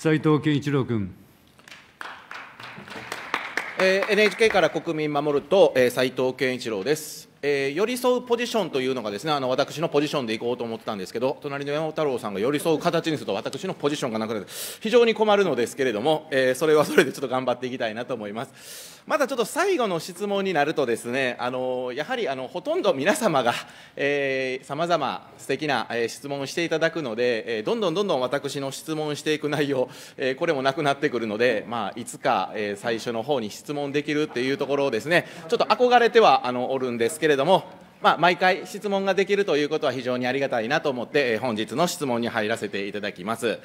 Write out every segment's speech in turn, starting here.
斉藤健一郎君。えー、NHK から国民守ると、えー、斉藤健一郎です。えー、寄り添うポジションというのがですねあの私のポジションでいこうと思ってたんですけど隣の山本太郎さんが寄り添う形にすると私のポジションがなくなる非常に困るのですけれども、えー、それはそれでちょっと頑張っていきたいなと思いますまだちょっと最後の質問になるとですねあのやはりあのほとんど皆様がさまざま素敵な、えー、質問をしていただくので、えー、どんどんどんどん私の質問していく内容、えー、これもなくなってくるので、まあ、いつか、えー、最初の方に質問できるっていうところをですねちょっと憧れてはあのおるんですけれどもども、まあ、毎回質問ができるということは非常にありがたいなと思って、え本日の質問に入らせていただきます。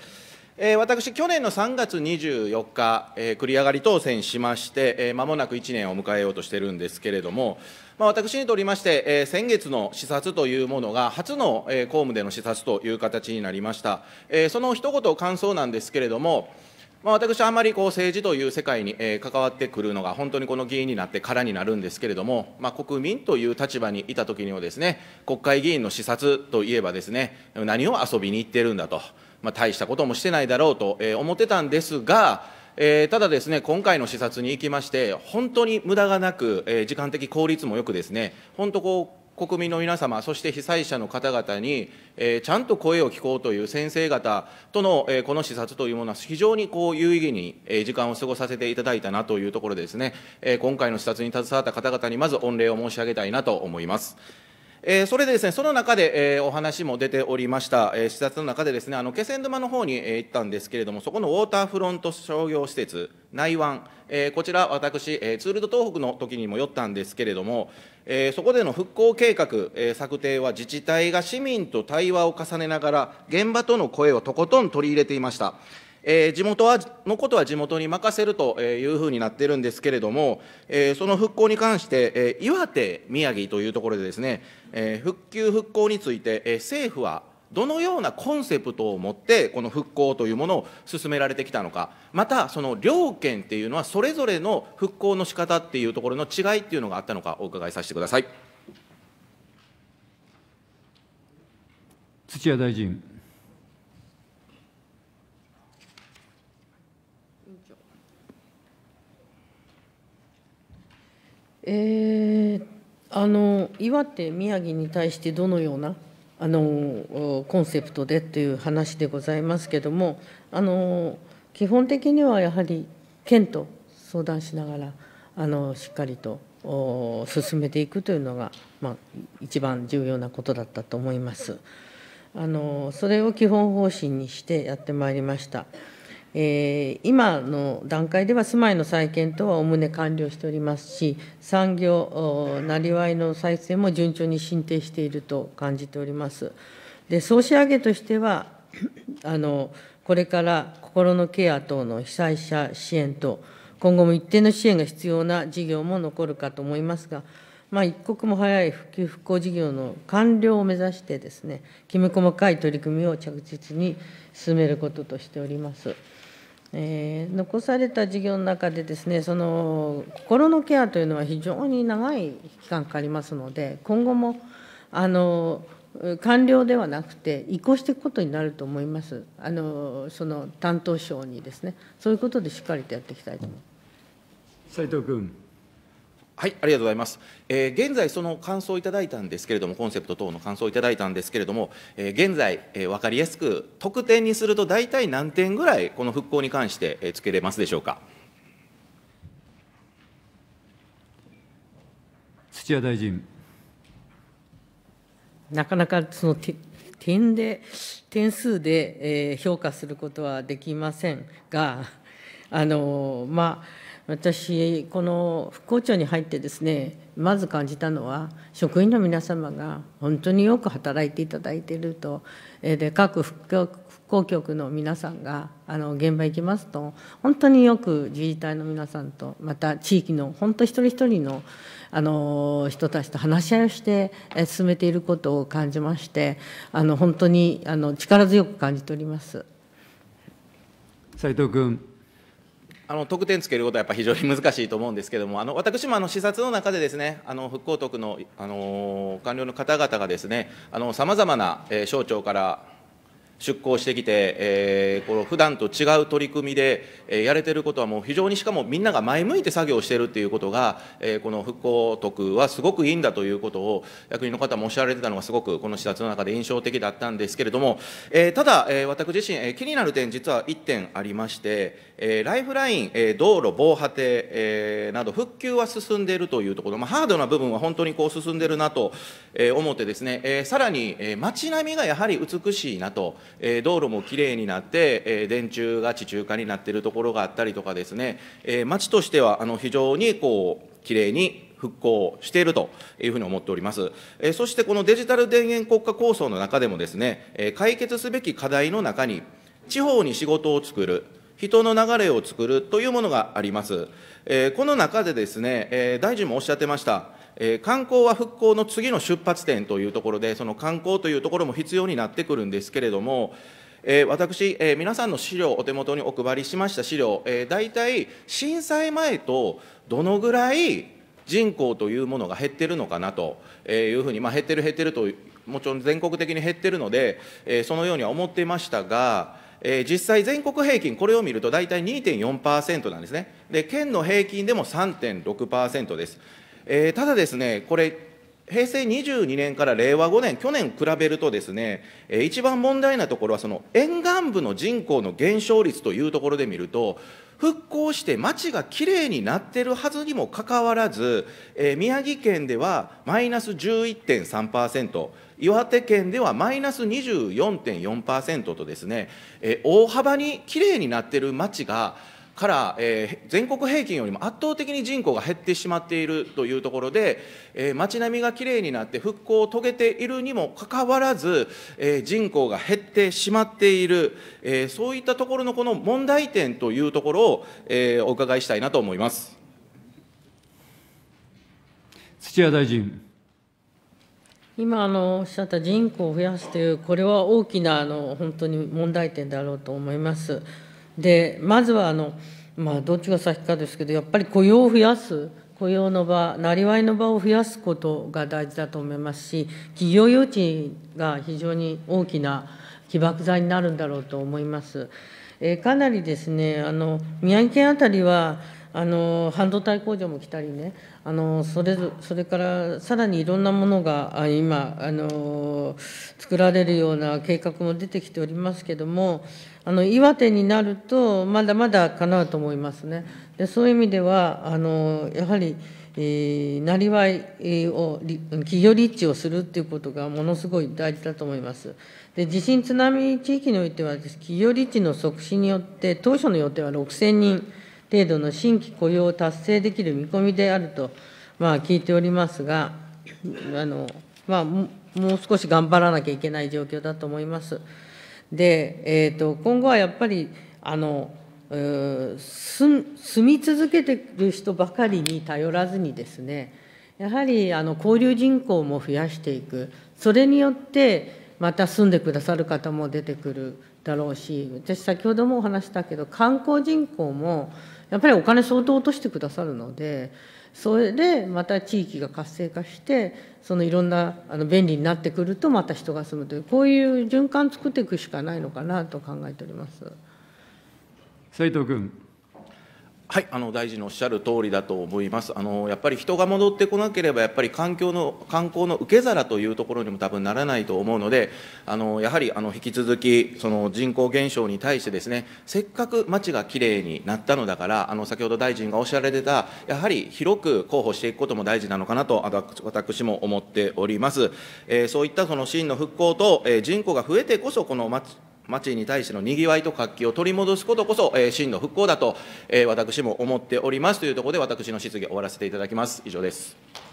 えー、私、去年の3月24日、えー、繰り上がり当選しまして、えー、間もなく1年を迎えようとしてるんですけれども、まあ、私にとりまして、えー、先月の視察というものが、初の、えー、公務での視察という形になりました。えー、その一言、感想なんですけれども、まあ、私はあまりこう政治という世界に、えー、関わってくるのが本当にこの議員になってからになるんですけれども、まあ、国民という立場にいたときにはですね国会議員の視察といえばですね何を遊びに行ってるんだと、まあ、大したこともしてないだろうと、えー、思ってたんですが、えー、ただですね今回の視察に行きまして本当に無駄がなく、えー、時間的効率もよくですね本当こう国民の皆様、そして被災者の方々に、えー、ちゃんと声を聞こうという先生方との、えー、この視察というものは、非常にこう有意義に、えー、時間を過ごさせていただいたなというところでですね、え今回の視察に携わった方々に、まず御礼を申し上げたいなと思います。えー、それでですね、その中で、えー、お話も出ておりました、えー、視察の中でですね、あの気仙沼の方に、えー、行ったんですけれども、そこのウォーターフロント商業施設、内湾、えー、こちら、私、えー、ツールド東北の時にも寄ったんですけれども、えー、そこでの復興計画、えー、策定は自治体が市民と対話を重ねながら、現場との声をとことん取り入れていました。えー、地元はのことは地元に任せるというふうになってるんですけれども、えー、その復興に関して、えー、岩手、宮城というところでですね、えー、復旧・復興について、えー、政府はどのようなコンセプトを持ってこの復興というものを進められてきたのかまたその両県っていうのはそれぞれの復興の仕方っていうところの違いっていうのがあったのかお伺いさせてください土屋大臣えー、あの岩手、宮城に対してどのようなあのコンセプトでという話でございますけどもあの基本的にはやはり県と相談しながらあのしっかりと進めていくというのが、まあ、一番重要なことだったと思います。あのそれを基本方針にしてやってまいりました。えー、今の段階では住まいの再建等はおおむね完了しておりますし、産業、なりわいの再生も順調に進展していると感じております。で総仕上げとしては あの、これから心のケア等の被災者支援等、今後も一定の支援が必要な事業も残るかと思いますが、まあ、一刻も早い復旧・復興事業の完了を目指してですね、きめ細かい取り組みを着実に進めることとしております。えー、残された事業の中でですねその心のケアというのは非常に長い期間かかりますので今後もあの官僚ではなくて移行していくことになると思いますあのその担当省にですねそういうことでしっかりとやっていきたいと思います。斉藤君はい、ありがとうございます。えー、現在、その感想をいただいたんですけれども、コンセプト等の感想をいただいたんですけれども、えー、現在、えー、分かりやすく、得点にすると大体何点ぐらい、この復興に関して、えー、つけれますでしょうか。土屋大臣。なかなかその点で、点数で、えー、評価することはできませんが、あのー、まあ、私この復興庁に入ってですねまず感じたのは職員の皆様が本当によく働いていただいているとで各復興復興局の皆さんがあの現場行きますと本当によく自治体の皆さんとまた地域の本当一人一人のあの人たちと話し合いをして進めていることを感じましてあの本当にあの力強く感じております。斉藤君あの得点つけることはやっぱ非常に難しいと思うんですけども、あの私もあの視察の中でですね、あの復興徳のあの官僚の方々がですね、あのさまざまな省庁から出向してきて、えー、この普段と違う取り組みで、えー、やれてることはもう非常にしかもみんなが前向いて作業してるっていうことが、えー、この復興特はすごくいいんだということを役員の方もおっしゃられてたのがすごくこの視察の中で印象的だったんですけれども、えー、ただ、えー、私自身、えー、気になる点実は1点ありまして、えー、ライフライン、えー、道路防波堤、えー、など復旧は進んでいるというところ、まあ、ハードな部分は本当にこう進んでるなと、えー、思ってですね、えー、さらに、えー、街並みがやはり美しいなと。え道路もきれいになって、え電柱が地中化になっているところがあったりとかですね、え町としてはあの非常にこうきれいに復興しているというふうに思っております。えそしてこのデジタル田園国家構想の中でもですね、え解決すべき課題の中に、地方に仕事を作る、人の流れを作るというものがあります。えこの中でですね、え大臣もおっしゃってました、えー、観光は復興の次の出発点というところで、その観光というところも必要になってくるんですけれども、えー、私、えー、皆さんの資料、お手元にお配りしました資料、えー、大体震災前とどのぐらい人口というものが減ってるのかなというふうに、まあ、減ってる、減ってると、もちろん全国的に減ってるので、えー、そのようには思っていましたが、えー、実際、全国平均、これを見ると大体2.4%なんですねで、県の平均でも3.6%です。えー、ただですね、これ、平成22年から令和5年、去年比べるとですね、えー、一番問題なところは、その沿岸部の人口の減少率というところで見ると、復興して町がきれいになってるはずにもかかわらず、えー、宮城県ではマイナス11.3%、岩手県ではマイナス24.4%とですね、えー、大幅にきれいになってる町が、から、えー、全国平均よりも圧倒的に人口が減ってしまっているというところで、えー、街並みがきれいになって復興を遂げているにもかかわらず、えー、人口が減ってしまっている、えー、そういったところのこの問題点というところを、えー、お伺いしたいなと思います土屋大臣。今あのおっしゃった人口を増やすという、これは大きなあの本当に問題点であろうと思います。でまずはあの、まあ、どっちが先かですけどやっぱり雇用を増やす雇用の場なりわいの場を増やすことが大事だと思いますし企業誘致が非常に大きな起爆剤になるんだろうと思います。えー、かなりですねあの宮城県あたりはあの半導体工場も来たりねあのそれそれからさらにいろんなものが今あの作られるような計画も出てきておりますけれどもあの岩手になるとまだまだかなうと思いますね。でそういう意味ではあのやはりなりわいを企業立地をするっていうことがものすごい大事だと思います。で地震津波地域においては企業立地の促進によって当初の予定は6000人。程度の新規雇用を達成できる見込みであると、まあ、聞いておりますが、あのまあ、もう少し頑張らなきゃいけない状況だと思います。で、えーと、と今後はやっぱりあの住み続けてる人ばかりに頼らずにですねやはりあの交流人口も増やしていくそれによってまた住んでくださる方も出てくるだろうし私先ほどもお話したけど観光人口もやっぱりお金相当落としてくださるのでそれでまた地域が活性化してそのいろんなあの便利になってくるとまた人が住むというこういう循環作っていくしかないのかなと考えております。斉藤君はい、あの大臣のおっしゃる通りだと思います。あのやっぱり人が戻ってこなければ、やっぱり環境の観光の受け皿というところにも多分ならないと思うので、あのやはりあの引き続きその人口減少に対してですね、せっかく街がきれいになったのだから、あの先ほど大臣がおっしゃられてたやはり広く広報していくことも大事なのかなと私も思っております。えー、そういったその真の復興と、えー、人口が増えてこそこの街町に対してのにぎわいと活気を取り戻すことこそ、えー、真の復興だと、えー、私も思っておりますというところで、私の質疑を終わらせていただきます。以上です。